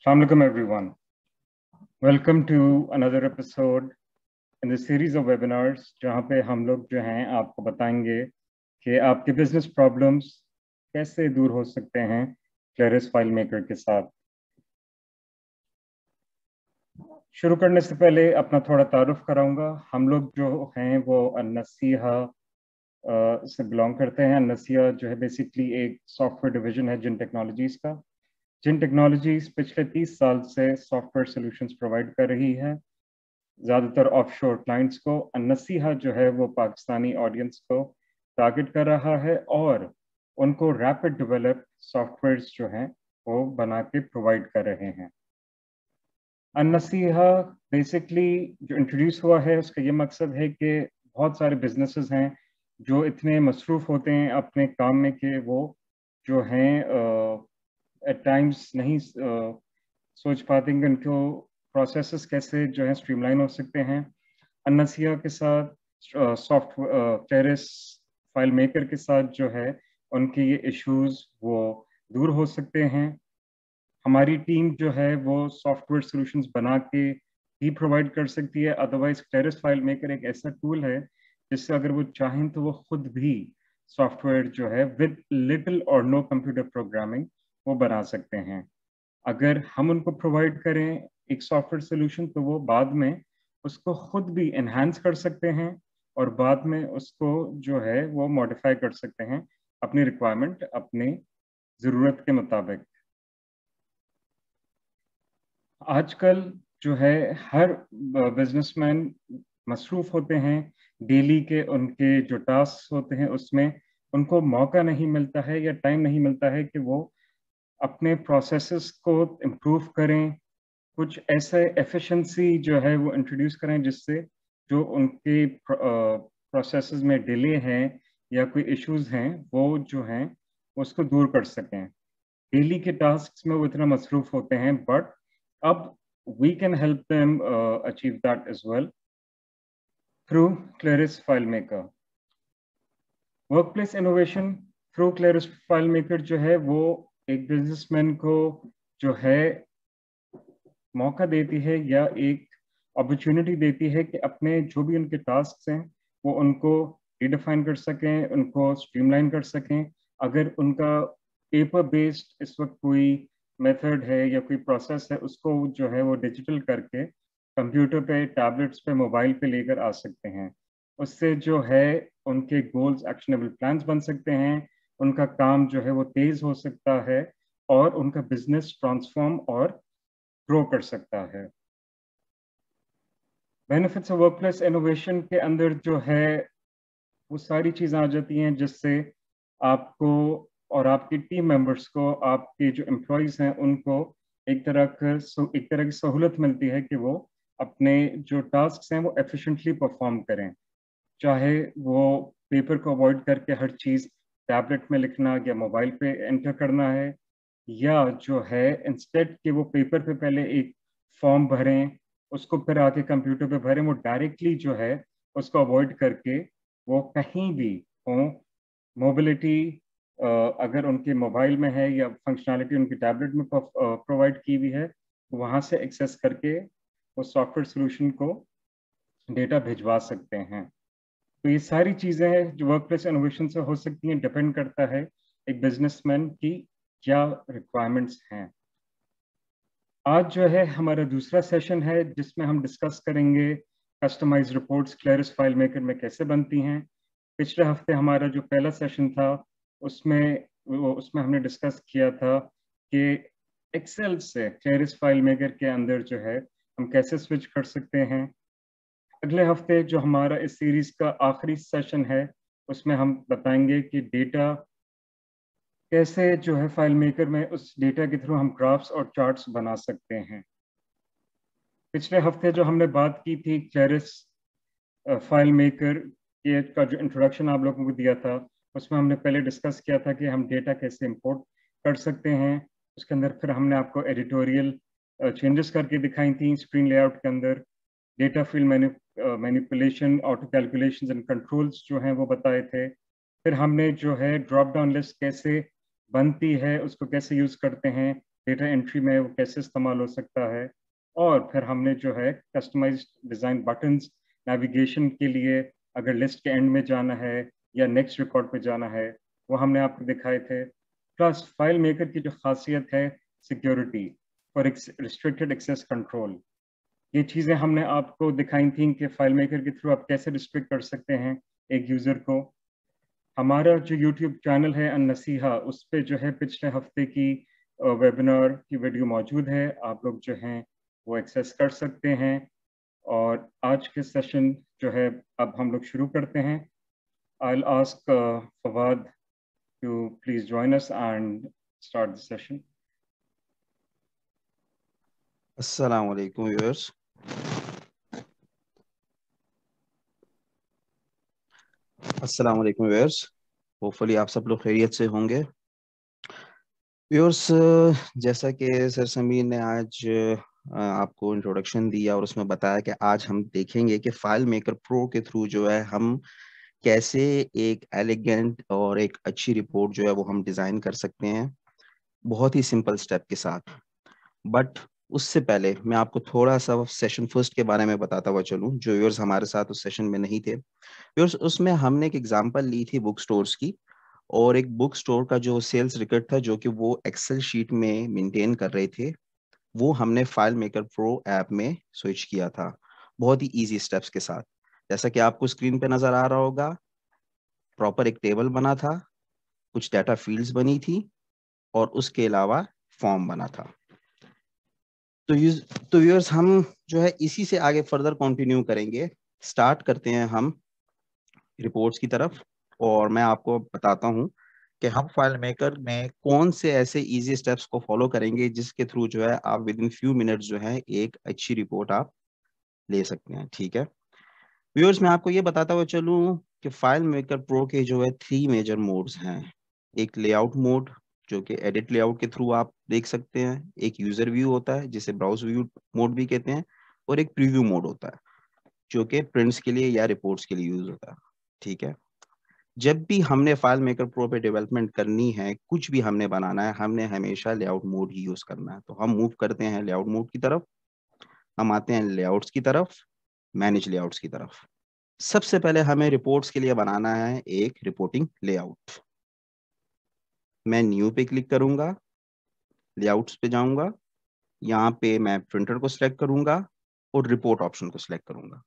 Assalamualaikum everyone. Welcome to another episode in the series of webinars जहाँ पे हम लोग जो हैं आपको बताएंगे कि आपके business problems कैसे दूर हो सकते हैं Claris FileMaker के साथ शुरू करने से पहले अपना थोड़ा तारुफ कराऊंगा हम लोग जो हैं वो अनसीहा से बिलोंग करते हैं अनसीहा जो है बेसिकली एक सॉफ्टवेयर डिवीजन है जिन टेक्नोलॉजीज का जिन टेक्नोलॉजीज पिछले 30 साल से सॉफ्टवेयर सॉल्यूशंस प्रोवाइड कर रही है ज़्यादातर ऑफशोर क्लाइंट्स को नसीहा जो है वो पाकिस्तानी ऑडियंस को टारगेट कर रहा है और उनको रैपिड डेवलप सॉफ्टवेयर्स जो हैं वो बना के प्रोवाइड कर रहे हैं अनसीहा बेसिकली जो इंट्रोड्यूस हुआ है उसका ये मकसद है कि बहुत सारे बिजनेसेस हैं जो इतने मसरूफ़ होते हैं अपने काम में कि वो जो हैं एट टाइम्स नहीं सोच पाते कि उनको प्रोसेस कैसे जो है स्ट्रीमलाइन हो सकते हैं अनसिया के साथ सॉफ्टवेयर टेरिस फाइल मेकर के साथ जो है उनके ये इश्यूज वो दूर हो सकते हैं हमारी टीम जो है वो सॉफ्टवेयर सॉल्यूशंस बना के ही प्रोवाइड कर सकती है अदरवाइज टेरिस फाइल मेकर एक ऐसा टूल है जिससे अगर वो चाहें तो वो खुद भी सॉफ्टवेयर जो है विद लिटिल और नो कंप्यूटर प्रोग्रामिंग वो बना सकते हैं अगर हम उनको प्रोवाइड करें एक सॉफ्टवेयर सोल्यूशन तो वो बाद में उसको खुद भी इन्हांस कर सकते हैं और बाद में उसको जो है वो मॉडिफाई कर सकते हैं अपनी रिक्वायरमेंट अपनी ज़रूरत के मुताबिक आजकल जो है हर बिजनेसमैन मसरूफ होते हैं डेली के उनके जो टास्क होते हैं उसमें उनको मौका नहीं मिलता है या टाइम नहीं मिलता है कि वो अपने प्रोसेसेस को इम्प्रूव करें कुछ ऐसे एफिशिएंसी जो है वो इंट्रोड्यूस करें जिससे जो उनके प्रोसेसेस में डिले हैं या कोई इश्यूज हैं वो जो हैं उसको दूर कर सकें डेली के टास्क में वो इतना मसरूफ होते हैं बट अब we can help them achieve that is well through Claris FileMaker workplace innovation through Claris FileMaker जो है वो एक बिजनेसमैन को जो है मौका देती है या एक अपॉर्चुनिटी देती है कि अपने जो भी उनके टास्क हैं वो उनको रिडिफाइन कर सकें उनको स्ट्रीमलाइन कर सकें अगर उनका पेपर बेस्ड इस वक्त कोई मेथड है या कोई प्रोसेस है उसको जो है वो डिजिटल करके कंप्यूटर पे टैबलेट्स पे मोबाइल पे लेकर आ सकते हैं उससे जो है उनके गोल्स एक्शनेबल प्लान्स बन सकते हैं उनका काम जो है वो तेज हो सकता है और उनका बिजनेस ट्रांसफॉर्म और ग्रो कर सकता है बेनिफिट्स ऑफ वर्कप्लेस इनोवेशन के अंदर जो है वो सारी चीज़ें आ जाती हैं जिससे आपको और आपकी टीम मेंबर्स को आपके जो एम्प्लॉयज हैं उनको एक तरह का एक तरह की सहूलत मिलती है कि वो अपने जो टास्क हैं वो एफिशिएंटली परफॉर्म करें चाहे वो पेपर को अवॉइड करके हर चीज़ टैबलेट में लिखना या मोबाइल पे एंटर करना है या जो है इंस्टेड कि वो पेपर पे पहले एक फॉर्म भरें उसको फिर आके कंप्यूटर पे भरें वो डायरेक्टली जो है उसको अवॉइड करके वो कहीं भी हों मोबिलिटी अगर उनके मोबाइल में है या फंक्शनैलिटी उनके टैबलेट में प्रोवाइड की हुई है वहाँ से एक्सेस करके उस सॉफ्टवेयर सोल्यूशन को डेटा भिजवा सकते हैं तो ये सारी चीज़ें हैं जो वर्क प्लेस इनोवेशन से हो सकती हैं डिपेंड करता है एक बिजनेसमैन की क्या रिक्वायरमेंट्स हैं आज जो है हमारा दूसरा सेशन है जिसमें हम डिस्कस करेंगे customise reports Claris FileMaker में कैसे बनती हैं पिछले हफ्ते हमारा जो पहला सेशन था उसमें उसमें हमने डिस्कस किया था कि एक्सेल से क्लियरस फाइल मेकर के अंदर जो है हम कैसे स्विच कर सकते हैं अगले हफ्ते जो हमारा इस सीरीज का आखिरी सेशन है उसमें हम बताएंगे कि डेटा कैसे जो है फाइल मेकर में उस डेटा के थ्रू हम ग्राफ्स और चार्ट्स बना सकते हैं पिछले हफ्ते जो हमने बात की थी क्लेरिस फाइल मेकर के का जो इंट्रोडक्शन आप लोगों को दिया था उसमें हमने पहले डिस्कस किया था कि हम डेटा कैसे इंपोर्ट कर सकते हैं उसके अंदर फिर हमने आपको एडिटोरियल चेंजेस करके दिखाई थी स्क्रीन लेआउट के अंदर डेटा फील्ड मैंने manipulation auto calculation and controls जो हैं वो बताए थे फिर हमने जो है ड्रॉप डाउन लिस्ट कैसे बनती है उसको कैसे यूज़ करते हैं डेटा एंट्री में वो कैसे इस्तेमाल हो सकता है और फिर हमने जो है कस्टमाइज डिज़ाइन बटन्स नेविगेशन के लिए अगर लिस्ट के एंड में जाना है या नेक्स्ट रिकॉर्ड पे जाना है वो हमने आपको दिखाए थे प्लस फाइल मेकर की जो खासियत है security for restricted access control ये चीज़ें हमने आपको दिखाई थी कि फाइल मेकर के थ्रू आप कैसे रिस्ट्रिक्ट कर सकते हैं एक यूज़र को हमारा जो यूट्यूब चैनल है अन नसीहा उस पर जो है पिछले हफ्ते की वेबिनार की वीडियो मौजूद है आप लोग जो हैं वो एक्सेस कर सकते हैं और आज के सेशन जो है अब हम लोग शुरू करते हैं I'll ask Fawad to please join us and start the session. Assalamu अस्सलाम वालेकुम व्यूअर्स होपफुली आप सब लोग खैरियत से होंगे व्यूअर्स जैसा कि सर समीर ने आज आपको इंट्रोडक्शन दिया और उसमें बताया कि आज हम देखेंगे कि फाइल मेकर प्रो के थ्रू जो है हम कैसे एक एलिगेंट और एक अच्छी रिपोर्ट जो है वो हम डिज़ाइन कर सकते हैं बहुत ही सिंपल स्टेप के साथ बट उससे पहले मैं आपको थोड़ा सा सेशन फर्स्ट के बारे में बताता हुआ चलूं जो व्यूअर्स हमारे साथ उस सेशन में नहीं थे व्यूअर्स उसमें हमने एक एग्जाम्पल ली थी बुक स्टोर्स की और एक बुक स्टोर का जो सेल्स रिकॉर्ड था जो कि वो एक्सेल शीट में मेंटेन कर रहे थे वो हमने फाइल मेकर प्रो ऐप में स्विच किया था बहुत ही ईजी स्टेप्स के साथ जैसा कि आपको स्क्रीन पर नजर आ रहा होगा प्रॉपर एक टेबल बना था कुछ डाटा फील्ड्स बनी थी और उसके अलावा फॉर्म बना था तो यूज तो व्यूअर्स हम जो है इसी से आगे फर्दर कंटिन्यू करेंगे स्टार्ट करते हैं हम रिपोर्ट्स की तरफ और मैं आपको बताता हूं कि हम फाइल मेकर में कौन से ऐसे इजी स्टेप्स को फॉलो करेंगे जिसके थ्रू जो है आप विद इन फ्यू मिनट्स जो है एक अच्छी रिपोर्ट आप ले सकते हैं ठीक है व्यूअर्स मैं आपको ये बताता हुआ चलूँ कि फाइल मेकर प्रो के जो है थ्री मेजर मोड्स हैं एक लेआउट मोड जो कि एडिट लेआउट के थ्रू आप देख सकते हैं एक यूजर व्यू होता है जिसे ब्राउज व्यू मोड भी कहते हैं और एक प्रीव्यू मोड होता है जो कि प्रिंट्स के लिए या रिपोर्ट्स के लिए यूज होता है ठीक है जब भी हमने फाइल मेकर प्रो पे डेवलपमेंट करनी है कुछ भी हमने बनाना है हमने हमेशा लेआउट मोड ही यूज करना है तो हम मूव करते हैं लेआउट मोड की तरफ हम आते हैं लेआउट्स की तरफ मैनेज लेआउट्स की तरफ सबसे पहले हमें रिपोर्ट्स के लिए बनाना है एक रिपोर्टिंग लेआउट मैं न्यू पे क्लिक करूंगा लेआउट्स पे जाऊंगा यहाँ पे मैं प्रिंटर को सिलेक्ट करूंगा और रिपोर्ट ऑप्शन को सिलेक्ट करूंगा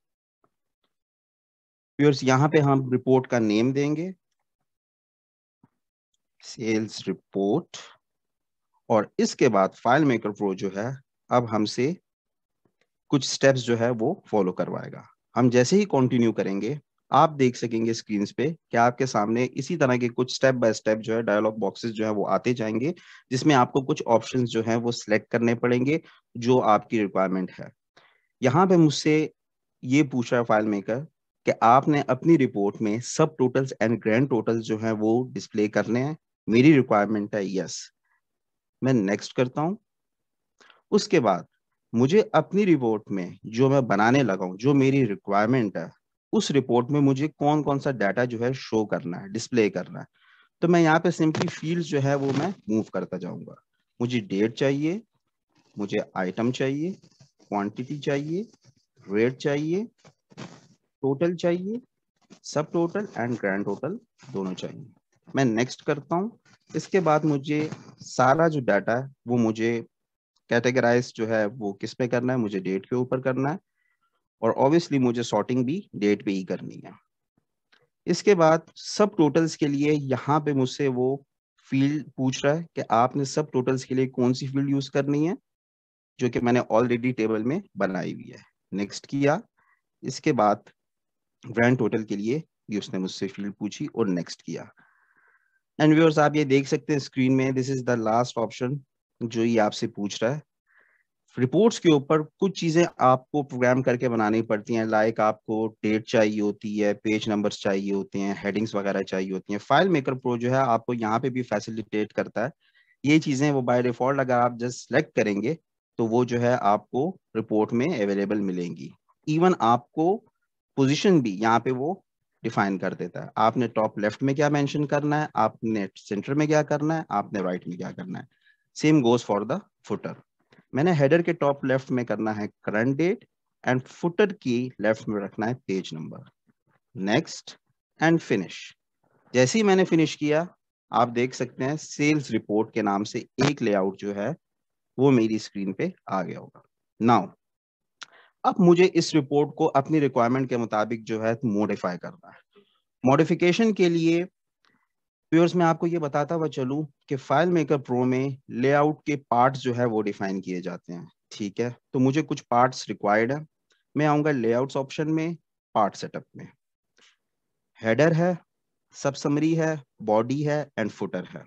व्यूअर्स यहाँ पे हम रिपोर्ट का नेम देंगे सेल्स रिपोर्ट और इसके बाद फाइल मेकर प्रो जो है अब हमसे कुछ स्टेप्स जो है वो फॉलो करवाएगा हम जैसे ही कंटिन्यू करेंगे आप देख सकेंगे स्क्रीन पे कि आपके सामने इसी तरह के कुछ स्टेप बाय स्टेप जो है डायलॉग बॉक्सेस जो है वो आते जाएंगे जिसमें आपको कुछ ऑप्शंस जो है वो सिलेक्ट करने पड़ेंगे जो आपकी रिक्वायरमेंट है यहाँ पे मुझसे ये पूछा है फाइल मेकर कि आपने अपनी रिपोर्ट में सब टोटल्स एंड ग्रैंड टोटल्स जो है वो डिस्प्ले करने हैं मेरी रिक्वायरमेंट है यस मैं नेक्स्ट करता हूँ उसके बाद मुझे अपनी रिपोर्ट में जो मैं बनाने लगा हूँ जो मेरी रिक्वायरमेंट है उस रिपोर्ट में मुझे कौन कौन सा डाटा जो है शो करना है डिस्प्ले करना है तो मैं यहाँ पे सिंपली फील्ड जो है वो मैं मूव करता जाऊंगा मुझे डेट चाहिए मुझे आइटम चाहिए क्वांटिटी चाहिए रेट चाहिए टोटल चाहिए सब टोटल एंड ग्रैंड टोटल दोनों चाहिए मैं नेक्स्ट करता हूँ इसके बाद मुझे सारा जो डाटा है वो मुझे कैटेगराइज जो है वो किस पे करना है मुझे डेट के ऊपर करना है और ऑब्वियसली मुझे सॉर्टिंग भी डेट पे ही करनी है इसके बाद सब टोटल्स के लिए यहाँ पे मुझसे वो फील्ड पूछ रहा है कि आपने सब टोटल्स के लिए कौन सी फील्ड यूज करनी है जो कि मैंने ऑलरेडी टेबल में बनाई हुई है नेक्स्ट किया इसके बाद ग्रैंड टोटल के लिए भी उसने मुझसे फील्ड पूछी और नेक्स्ट किया एंड व्यूअर्स आप ये देख सकते हैं स्क्रीन में this is the last option जो ये आपसे पूछ रहा है रिपोर्ट्स के ऊपर कुछ चीजें आपको प्रोग्राम करके बनानी पड़ती हैं लाइक आपको डेट चाहिए होती है पेज नंबर्स चाहिए होते हैं हेडिंग्स वगैरह चाहिए होती हैं फाइल मेकर प्रो जो है आपको यहाँ पे भी फैसिलिटेट करता है ये चीजें वो बाय डिफॉल्ट अगर आप जस्ट सेलेक्ट करेंगे तो वो जो है आपको रिपोर्ट में अवेलेबल मिलेंगी इवन आपको पोजिशन भी यहाँ पे वो डिफाइन कर देता है आपने टॉप लेफ्ट में क्या मैंशन करना है आपने सेंटर में क्या करना है आपने राइट right में क्या करना है same goes for the footer मैंने हेडर के टॉप लेफ्ट में करना है करंट डेट एंड फुटर की लेफ्ट में रखना है page number next and finish जैसे ही मैंने फिनिश किया आप देख सकते हैं सेल्स रिपोर्ट के नाम से एक लेआउट जो है वो मेरी स्क्रीन पे आ गया होगा नाउ अब मुझे इस रिपोर्ट को अपनी रिक्वायरमेंट के मुताबिक जो है मॉडिफाई करना है मॉडिफिकेशन के लिए व्यूअर्स मैं आपको ये बताता हुआ चलू कि फाइल मेकर प्रो में लेआउट के पार्ट्स जो है वो डिफाइन किए जाते हैं ठीक है तो मुझे कुछ पार्ट्स रिक्वायर्ड है मैं आऊंगा लेआउट्स ऑप्शन में पार्ट सेटअप में हेडर है सब समरी है बॉडी है एंड फुटर है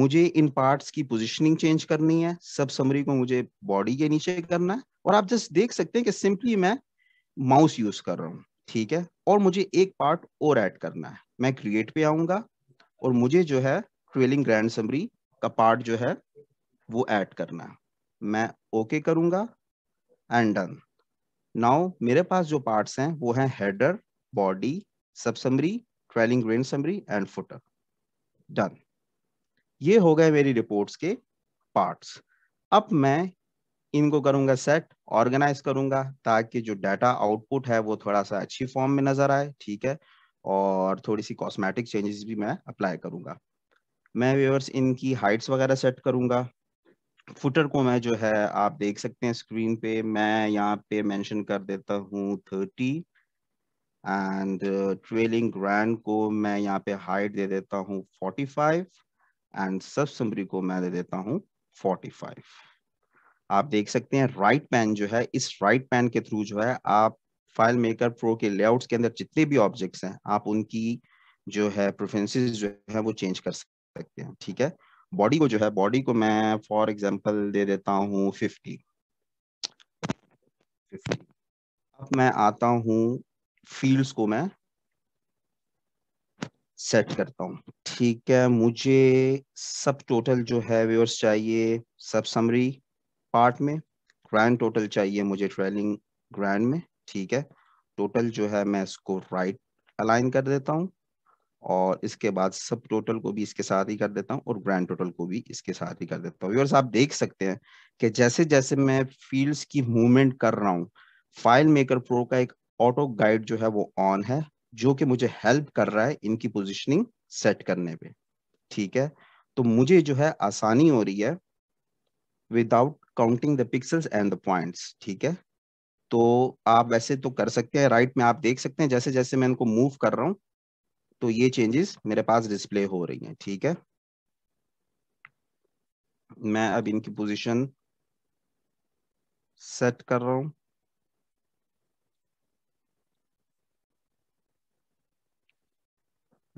मुझे इन पार्ट्स की पोजिशनिंग चेंज करनी है सब समरी को मुझे बॉडी के नीचे करना है और आप जस्ट देख सकते हैं कि सिंपली मैं माउस यूज कर रहा हूँ ठीक है और मुझे एक पार्ट और ऐड करना है मैं क्रिएट पे आऊंगा और मुझे जो है ट्रेलिंग ग्रैंड समरी का पार्ट जो है वो ऐड करना है मैं ओके okay करूंगा एंड डन नाउ मेरे पास जो पार्ट्स हैं वो हैं header body sub summary trailing grand summary and footer done ये हो गए मेरी रिपोर्ट्स के पार्ट्स अब मैं इनको करूंगा सेट ऑर्गेनाइज करूंगा ताकि जो डाटा आउटपुट है वो थोड़ा सा अच्छी फॉर्म में नजर आए ठीक है और थोड़ी सी कॉस्मेटिक चेंजेस भी मैं अप्लाई करूंगा मैं व्यूअर्स इनकी हाइट्स वगैरह सेट करूंगा फुटर को मैं जो है आप देख सकते हैं स्क्रीन पे मैं यहाँ पे मेंशन कर देता हूँ थर्टी एंड ट्रेलिंग ग्रैंड को मैं यहाँ पे हाइट दे देता हूँ forty five and sub summary को मैं दे देता हूँ फोर्टी फाइव आप देख सकते हैं राइट पैन जो है इस राइट पैन के थ्रू जो है आप फाइल मेकर प्रो के लेआउट के अंदर जितने भी ऑब्जेक्ट्स हैं आप उनकी जो है प्रेफरेंसेस जो है वो चेंज कर सकते हैं ठीक है बॉडी को जो है बॉडी को मैं फॉर एग्जाम्पल दे देता हूँ फिफ्टी फिफ्टी अब मैं आता हूँ फील्ड्स को मैं सेट करता हूँ ठीक है मुझे सब टोटल जो है व्यूअर्स चाहिए सब समरी पार्ट में ग्रैंड टोटल चाहिए मुझे ट्रेलिंग ग्रैंड में ठीक है टोटल जो है मैं इसको राइट अलाइन कर देता हूँ और इसके बाद सब टोटल को भी इसके साथ ही कर देता हूँ और ग्रैंड टोटल को भी इसके साथ ही कर देता हूँ व्यूअर्स आप देख सकते हैं कि जैसे जैसे मैं फील्ड्स की मूवमेंट कर रहा हूँ फाइल मेकर प्रो का एक ऑटो गाइड जो है वो ऑन है जो कि मुझे हेल्प कर रहा है इनकी पोजिशनिंग सेट करने पे ठीक है तो मुझे जो है आसानी हो रही है without counting the pixels and the points ठीक है तो आप वैसे तो कर सकते हैं राइट में आप देख सकते हैं जैसे जैसे मैं इनको मूव कर रहा हूं तो ये चेंजेस मेरे पास डिस्प्ले हो रही हैं ठीक है मैं अब इनकी पोजीशन सेट कर रहा हूं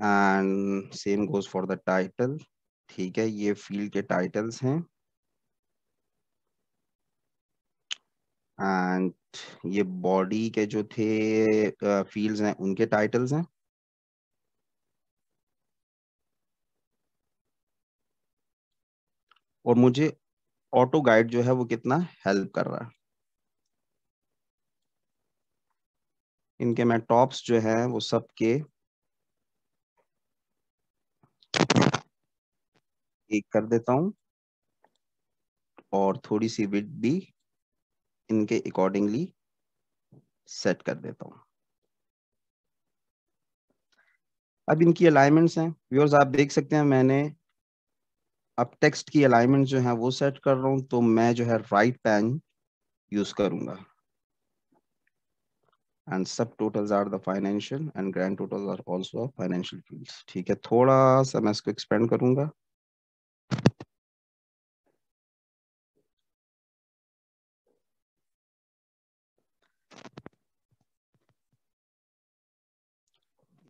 and same goes for the title ठीक है ये फील्ड के टाइटल्स हैं एंड ये बॉडी के जो थे फील्ड्स uh, हैं उनके टाइटल्स हैं और मुझे ऑटो गाइड जो है वो कितना हेल्प कर रहा है इनके मैं टॉप्स जो है वो सबके एक कर देता हूं और थोड़ी सी विट भी इनके अकॉर्डिंगली सेट कर देता हूं अब इनकी अलाइनमेंट्स हैं व्यूअर्स आप देख सकते हैं मैंने अब टेक्स्ट की अलाइनमेंट जो है वो सेट कर रहा हूं तो मैं जो है राइट पैन यूज करूंगा and subtotals are the financial and grand totals are also financial fields ठीक है थोड़ा सा मैं इसको एक्सपेंड करूंगा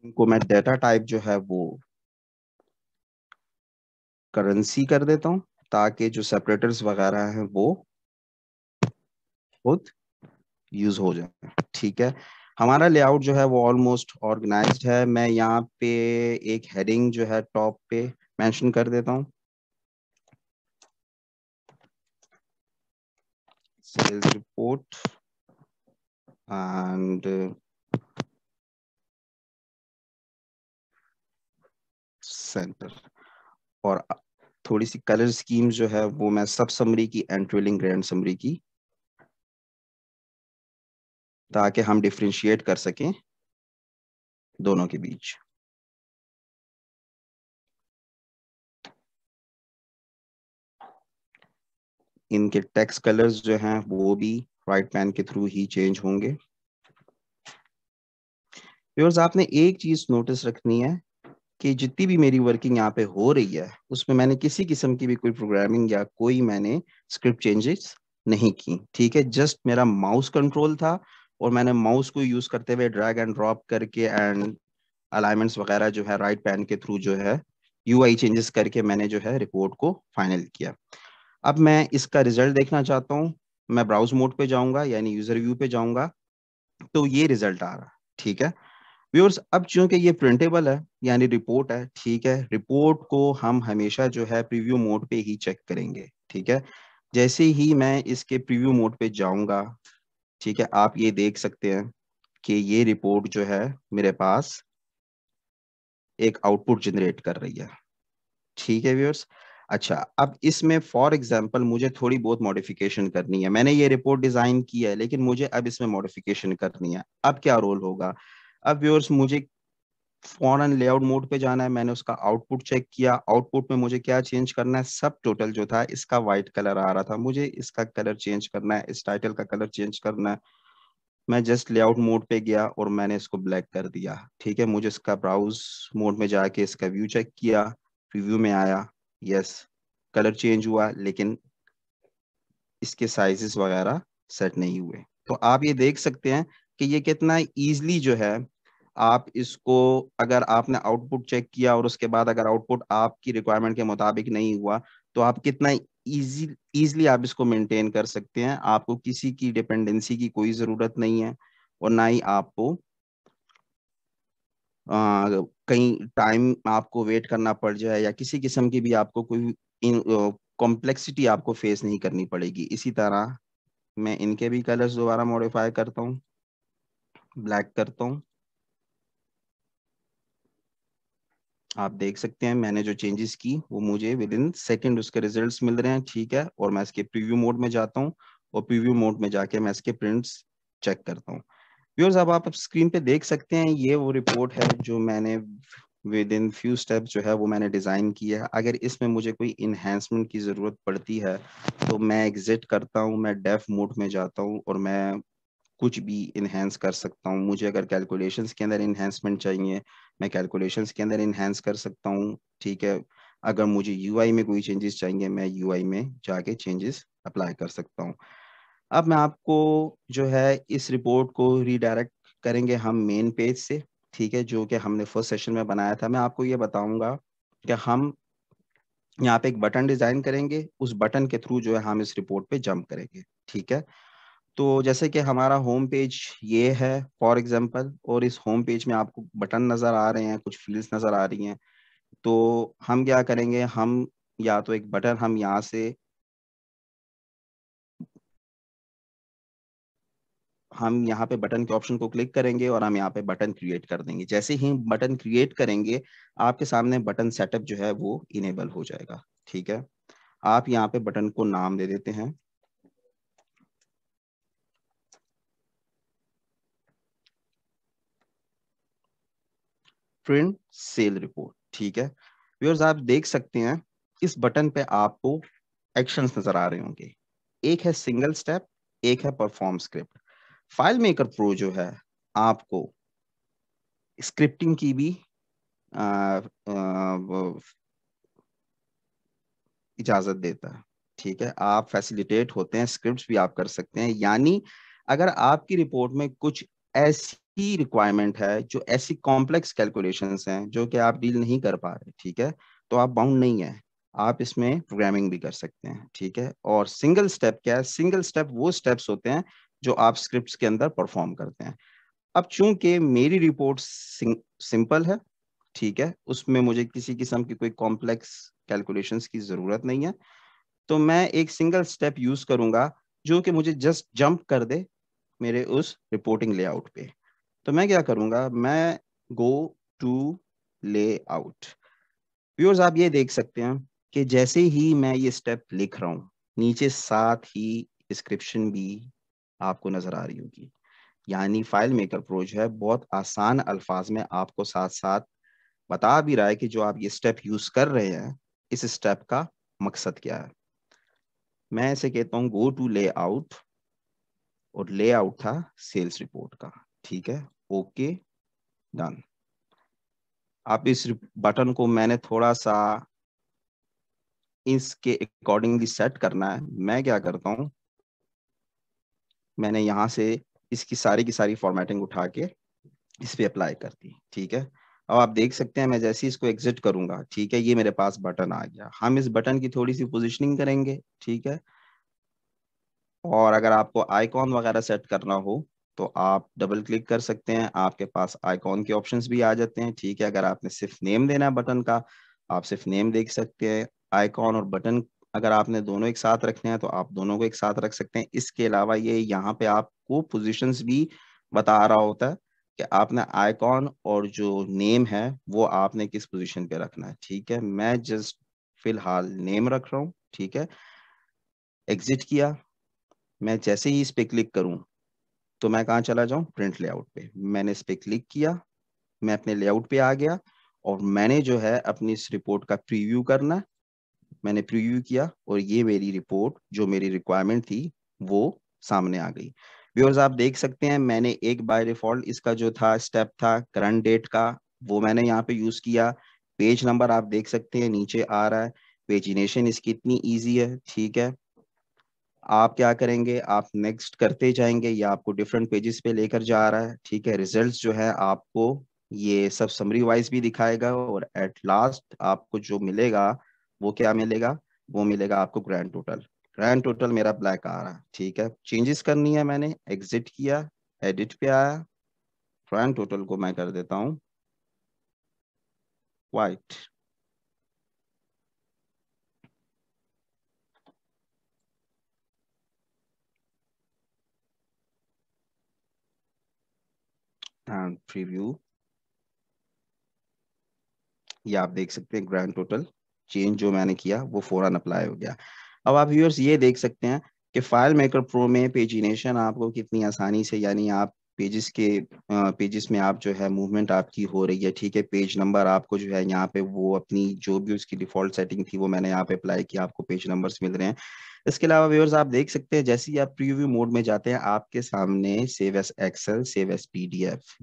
इनको मैं डेटा टाइप जो है वो करेंसी कर देता हूँ ताकि जो सेपरेटर्स वगैरह हैं वो खुद यूज हो जाए ठीक है हमारा लेआउट जो है वो ऑलमोस्ट ऑर्गेनाइज्ड है मैं यहाँ पे एक हेडिंग जो है टॉप पे मेंशन कर देता हूँ सेल्स रिपोर्ट एंड सेंटर और थोड़ी सी कलर स्कीम जो है वो मैं सब समरी की एंड ट्रेलिंग ग्रैंड समरी की ताकि हम डिफ्रेंशिएट कर सकें दोनों के बीच इनके टेक्स कलर्स जो हैं वो भी राइट पैन के थ्रू ही चेंज होंगे आपने एक चीज नोटिस रखनी है कि जितनी भी मेरी वर्किंग यहाँ पे हो रही है उसमें मैंने किसी किस्म की भी कोई प्रोग्रामिंग या कोई मैंने स्क्रिप्ट चेंजेस नहीं की ठीक है जस्ट मेरा माउस कंट्रोल था और मैंने माउस को यूज करते हुए ड्रैग एंड ड्रॉप करके एंड अलाइनमेंट्स वगैरह जो है राइट पैन के थ्रू जो है यू चेंजेस करके मैंने जो है रिपोर्ट को फाइनल किया अब मैं इसका रिजल्ट देखना चाहता हूँ मैं ब्राउज मोड पे जाऊंगा यानी यूजर व्यू पे जाऊंगा तो ये रिजल्ट आ रहा ठीक है व्यूअर्स अब चूंकि ये प्रिंटेबल है यानी रिपोर्ट है ठीक है रिपोर्ट को हम हमेशा जो है प्रीव्यू मोड पे ही चेक करेंगे ठीक है जैसे ही मैं इसके प्रीव्यू मोड पे जाऊंगा ठीक है आप ये देख सकते हैं कि ये रिपोर्ट जो है मेरे पास एक आउटपुट जनरेट कर रही है ठीक है व्यूअर्स अच्छा अब इसमें फॉर एग्जाम्पल मुझे थोड़ी बहुत मॉडिफिकेशन करनी है मैंने ये रिपोर्ट डिजाइन की है लेकिन मुझे अब इसमें मॉडिफिकेशन करनी है अब क्या रोल होगा अब व्यूअर्स मुझे फॉरन लेआउट मोड पे जाना है मैंने उसका आउटपुट चेक किया आउटपुट में मुझे क्या चेंज करना है सब टोटल जो था इसका व्हाइट कलर आ रहा था मुझे इसका कलर चेंज करना है इस टाइटल का कलर चेंज करना है मैं जस्ट लेआउट मोड पे गया और मैंने इसको ब्लैक कर दिया ठीक है मुझे इसका ब्राउज मोड में जाके इसका व्यू चेक किया रिव्यू में आया यस कलर चेंज हुआ लेकिन इसके साइजेस वगैरह सेट नहीं हुए तो आप ये देख सकते हैं कि ये कितना ईजली जो है आप इसको अगर आपने आउटपुट चेक किया और उसके बाद अगर आउटपुट आपकी रिक्वायरमेंट के मुताबिक नहीं हुआ तो आप कितना इजी आप इसको मेंटेन कर सकते हैं आपको किसी की डिपेंडेंसी की कोई ज़रूरत नहीं है और ना ही आपको कहीं टाइम आपको वेट करना पड़ जाए या किसी किस्म की भी आपको कोई कॉम्प्लेक्सिटी आपको फेस नहीं करनी पड़ेगी इसी तरह मैं इनके भी कलर्स दोबारा मॉडिफाई करता हूँ ब्लैक करता हूं आप देख सकते हैं मैंने जो चेंजेस की वो मुझे विद इन सेकेंड उसके रिजल्ट्स मिल रहे हैं ठीक है और मैं इसके प्रीव्यू मोड में जाता हूं और प्रीव्यू मोड में जाके मैं इसके प्रिंट्स चेक करता हूं व्यूअर्स अब आप स्क्रीन पे देख सकते हैं ये वो रिपोर्ट है जो मैंने विद इन फ्यू स्टेप जो है वो मैंने डिज़ाइन किया है अगर इसमें मुझे कोई इन्हेंसमेंट की ज़रूरत पड़ती है तो मैं एग्जिट करता हूँ मैं डेफ मोड में जाता हूँ और मैं कुछ भी इन्हेंस कर सकता हूँ मुझे अगर कैलकुलेशंस के अंदर इन्हेंसमेंट चाहिए मैं कैलकुलेशंस के अंदर इन्हेंस कर सकता हूँ ठीक है अगर मुझे यूआई में कोई चेंजेस चाहिए मैं यूआई में जाके चेंजेस अप्लाई कर सकता हूँ अब मैं आपको जो है इस रिपोर्ट को रीडायरेक्ट करेंगे हम मेन पेज से ठीक है जो कि हमने फर्स्ट सेशन में बनाया था मैं आपको ये बताऊंगा कि हम यहाँ पे एक बटन डिजाइन करेंगे उस बटन के थ्रू जो है हम इस रिपोर्ट पे जंप करेंगे ठीक है तो जैसे कि हमारा होम पेज ये है फॉर एग्जांपल और इस होम पेज में आपको बटन नज़र आ रहे हैं कुछ फील्ड्स नज़र आ रही हैं तो हम क्या करेंगे हम या तो एक बटन हम यहाँ से हम यहाँ पे बटन के ऑप्शन को क्लिक करेंगे और हम यहाँ पे बटन क्रिएट कर देंगे जैसे ही बटन क्रिएट करेंगे आपके सामने बटन सेटअप जो है वो इनेबल हो जाएगा ठीक है आप यहाँ पे बटन को नाम दे देते हैं प्रिंट सेल रिपोर्ट ठीक है व्यूअर्स आप देख सकते हैं इस बटन पे आपको एक्शंस नजर आ रहे होंगे एक है सिंगल स्टेप एक है perform script FileMaker Pro जो है आपको स्क्रिप्टिंग की भी इजाजत देता है ठीक है आप फैसिलिटेट होते हैं स्क्रिप्ट्स भी आप कर सकते हैं यानी अगर आपकी रिपोर्ट में कुछ ऐसी की रिक्वायरमेंट है जो ऐसी कॉम्प्लेक्स कैलकुलेशंस हैं जो कि आप डील नहीं कर पा रहे ठीक है तो आप बाउंड नहीं है आप इसमें प्रोग्रामिंग भी कर सकते हैं ठीक है और सिंगल स्टेप क्या है सिंगल स्टेप वो स्टेप्स होते हैं जो आप स्क्रिप्ट के अंदर परफॉर्म करते हैं अब चूंकि मेरी रिपोर्ट सिंपल है ठीक है उसमें मुझे किसी किस्म की कोई कॉम्प्लेक्स कैलकुलेशंस की जरूरत नहीं है तो मैं एक सिंगल स्टेप यूज करूंगा जो कि मुझे जस्ट जंप कर दे मेरे उस रिपोर्टिंग लेआउट पे तो मैं क्या करूंगा मैं go to layout viewers आप ये देख सकते हैं कि जैसे ही मैं ये स्टेप लिख रहा हूँ नीचे साथ ही डिस्क्रिप्शन भी आपको नजर आ रही होगी यानी फाइल मेकर प्रो जो है बहुत आसान अल्फाज में आपको साथ साथ बता भी रहा है कि जो आप ये स्टेप यूज कर रहे हैं इस स्टेप का मकसद क्या है मैं ऐसे कहता हूँ गो टू ले आउट और ले आउट था सेल्स रिपोर्ट का ठीक है ओके डन आप इस बटन को मैंने थोड़ा सा इसके अकॉर्डिंगली सेट करना है मैं क्या करता हूं मैंने यहां से इसकी सारी की सारी फॉर्मेटिंग उठा के इस पर अप्लाई कर दी ठीक है अब आप देख सकते हैं मैं जैसे इसको एग्जिट करूंगा ठीक है ये मेरे पास बटन आ गया हम इस बटन की थोड़ी सी पोजिशनिंग करेंगे ठीक है और अगर आपको आईकॉन वगैरह सेट करना हो तो आप डबल क्लिक कर सकते हैं आपके पास आइकॉन के ऑप्शंस भी आ जाते हैं ठीक है अगर आपने सिर्फ नेम देना है बटन का आप सिर्फ नेम देख सकते हैं आइकॉन और बटन अगर आपने दोनों एक साथ रखने हैं तो आप दोनों को एक साथ रख सकते हैं इसके अलावा ये यहाँ पे आपको पोजिशन भी बता रहा होता है कि आपने आइकॉन और जो नेम है वो आपने किस पोजिशन पे रखना है ठीक है मैं जस्ट फिलहाल नेम रख रहा हूँ ठीक है एग्जिट किया मैं जैसे ही इस पे क्लिक करूं तो मैं कहा चला जाऊं प्रिंट लेआउट पे मैंने इस पे क्लिक किया मैं अपने लेआउट पे आ गया और मैंने जो है अपनी इस रिपोर्ट का प्रीव्यू करना मैंने प्रीव्यू किया और ये मेरी रिपोर्ट जो मेरी रिक्वायरमेंट थी वो सामने आ गई व्यूअर्स आप देख सकते हैं मैंने एक बाय डिफॉल्ट इसका जो था स्टेप था करंट डेट का वो मैंने यहाँ पे यूज किया पेज नंबर आप देख सकते हैं नीचे आ रहा है पेजिनेशन इसकी इतनी ईजी है ठीक है आप क्या करेंगे आप नेक्स्ट करते जाएंगे या आपको डिफरेंट पेजेस पे लेकर जा रहा है ठीक है रिजल्ट्स जो है आपको ये सब समरी वाइज भी दिखाएगा और एट लास्ट आपको जो मिलेगा वो क्या मिलेगा वो मिलेगा आपको ग्रैंड टोटल ग्रैंड टोटल मेरा ब्लैक आ रहा है ठीक है चेंजेस करनी है मैंने एग्जिट किया एडिट पे आया ग्रैंड टोटल को मैं कर देता हूँ वाइट एंड प्रीव्यू ये आप देख सकते हैं ग्रैंड टोटल चेंज जो मैंने किया वो फौरन अप्लाई हो गया अब आप व्यूअर्स ये देख सकते हैं कि फाइल मेकर प्रो में पेजिनेशन आपको कितनी आसानी से यानी आप पेजेस के पेजेस में आप जो है मूवमेंट आपकी हो रही है ठीक है पेज नंबर आपको जो है यहाँ पे वो अपनी जो भी उसकी डिफॉल्ट सेटिंग थी वो मैंने यहाँ पे अप्लाई किया आपको पेज नंबर्स मिल रहे हैं इसके अलावा व्यूअर्स आप देख सकते हैं जैसे ही आप प्रीव्यू मोड में जाते हैं आपके सामने save as Excel save as P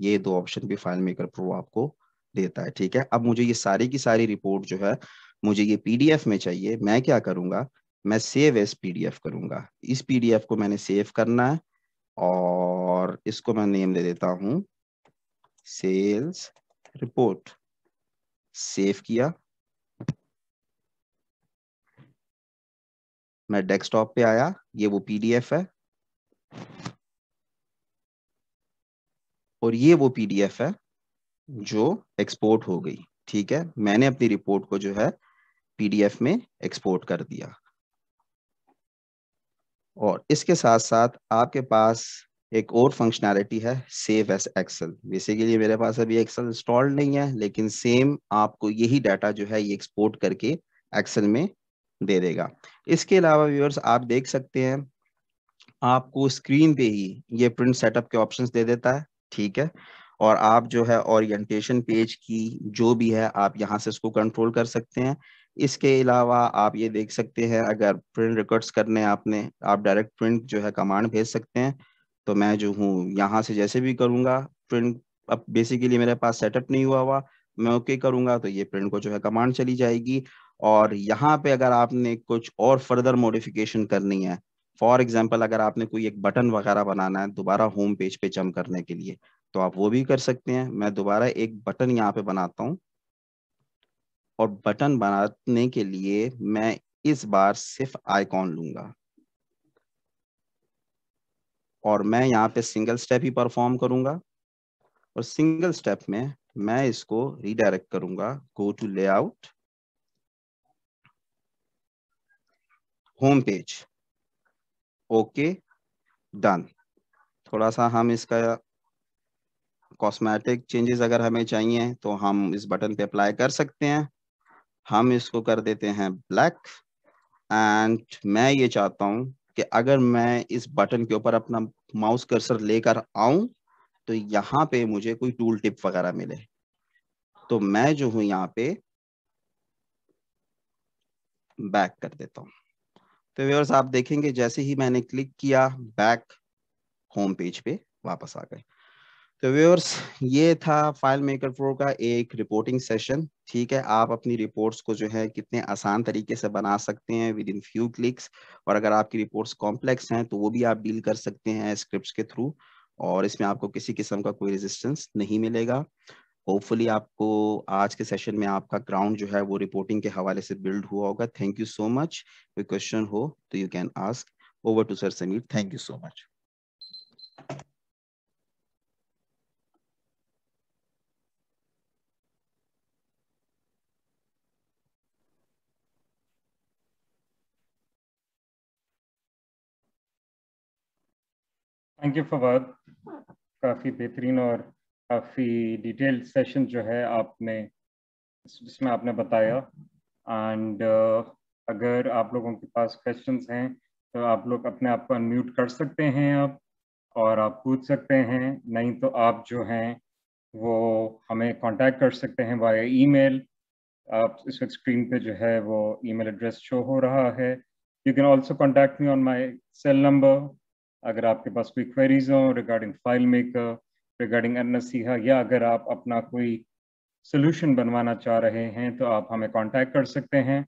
ये दो ऑप्शन भी फाइल मेकर प्रो आपको देता है ठीक है अब मुझे ये सारी की सारी रिपोर्ट जो है मुझे ये पी में चाहिए मैं क्या करूंगा मैं सेव एस पी करूंगा इस पी को मैंने सेव करना है और इसको मैं नेम दे देता हूं सेल्स रिपोर्ट सेव किया मैं डेस्कटॉप पे आया ये वो पीडीएफ है और ये वो पीडीएफ है जो एक्सपोर्ट हो गई ठीक है मैंने अपनी रिपोर्ट को जो है पीडीएफ में एक्सपोर्ट कर दिया और इसके साथ साथ आपके पास एक और फंक्शनैलिटी है सेव एस एक्सेल बेसिकली मेरे पास अभी एक्सेल इंस्टॉल्ड नहीं है लेकिन सेम आपको यही डाटा जो है ये एक्सपोर्ट करके एक्सेल में दे देगा इसके अलावा व्यूअर्स आप देख सकते हैं आपको स्क्रीन पे ही ये प्रिंट सेटअप के ऑप्शंस दे देता है ठीक है और आप जो है ओरिएंटेशन पेज की जो भी है आप यहाँ से उसको कंट्रोल कर सकते हैं इसके अलावा आप ये देख सकते हैं अगर प्रिंट रिकॉर्ड्स करने आपने आप डायरेक्ट प्रिंट जो है कमांड भेज सकते हैं तो मैं जो हूँ यहाँ से जैसे भी करूँगा प्रिंट अब बेसिकली मेरे पास सेटअप नहीं हुआ हुआ मैं ओके okay करूँगा तो ये प्रिंट को जो है कमांड चली जाएगी और यहाँ पे अगर आपने कुछ और फर्दर मोडिफिकेशन करनी है फॉर एग्जाम्पल अगर आपने कोई एक बटन वगैरह बनाना है दोबारा होम पेज पे जम करने के लिए तो आप वो भी कर सकते हैं मैं दोबारा एक बटन यहाँ पे बनाता हूँ और बटन बनाने के लिए मैं इस बार सिर्फ आइकॉन लूंगा और मैं यहाँ पे सिंगल स्टेप ही परफॉर्म करूंगा और सिंगल स्टेप में मैं इसको रिडायरेक्ट करूंगा go to layout home page okay done थोड़ा सा हम इसका कॉस्मेटिक चेंजेस अगर हमें चाहिए तो हम इस बटन पे अप्लाई कर सकते हैं हम इसको कर देते हैं ब्लैक एंड मैं ये चाहता हूं कि अगर मैं इस बटन के ऊपर अपना माउस कर्सर लेकर आऊं तो यहाँ पे मुझे कोई टूल टिप वगैरह मिले तो मैं जो हूँ यहाँ पे बैक कर देता हूँ तो व्यूअर्स आप देखेंगे जैसे ही मैंने क्लिक किया बैक होम पेज पे वापस आ गए तो व्यूअर्स ये था फाइल मेकर प्रो का एक रिपोर्टिंग सेशन ठीक है आप अपनी रिपोर्ट्स को जो है कितने आसान तरीके से बना सकते हैं विद इन फ्यू क्लिक्स और अगर आपकी रिपोर्ट्स कॉम्प्लेक्स हैं तो वो भी आप डील कर सकते हैं स्क्रिप्ट्स के थ्रू और इसमें आपको किसी किस्म का कोई रेजिस्टेंस नहीं मिलेगा होपफुली आपको आज के सेशन में आपका ग्राउंड जो है वो रिपोर्टिंग के हवाले से बिल्ड हुआ होगा थैंक यू सो मच कोई क्वेश्चन हो तो you can ask over to sir Sameer thank you so much thank you Fawad काफ़ी बेहतरीन और काफ़ी डिटेल्ड सेशन जो है आपने जिसमें आपने बताया एंड uh, अगर आप लोगों के पास क्वेश्चंस हैं तो आप लोग अपने आप को अनम्यूट कर सकते हैं आप और आप पूछ सकते हैं नहीं तो आप जो हैं वो हमें कांटेक्ट कर सकते हैं वाया ईमेल आप इस वक्त स्क्रीन पे जो है वो ईमेल एड्रेस शो हो रहा है you can also contact me on my cell number अगर आपके पास कोई क्वेरीज हो रिगार्डिंग फाइल मेकर रिगार्डिंग अनसीहा या अगर आप अपना कोई सोल्यूशन बनवाना चाह रहे हैं तो आप हमें कॉन्टैक्ट कर सकते हैं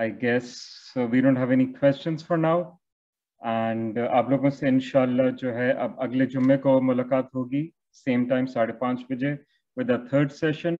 I guess we don't have any questions for now and आप लोगों से इनशाला जो है अब अगले जुम्मे को मुलाकात होगी सेम टाइम साढ़े पाँच बजे विद द थर्ड सेशन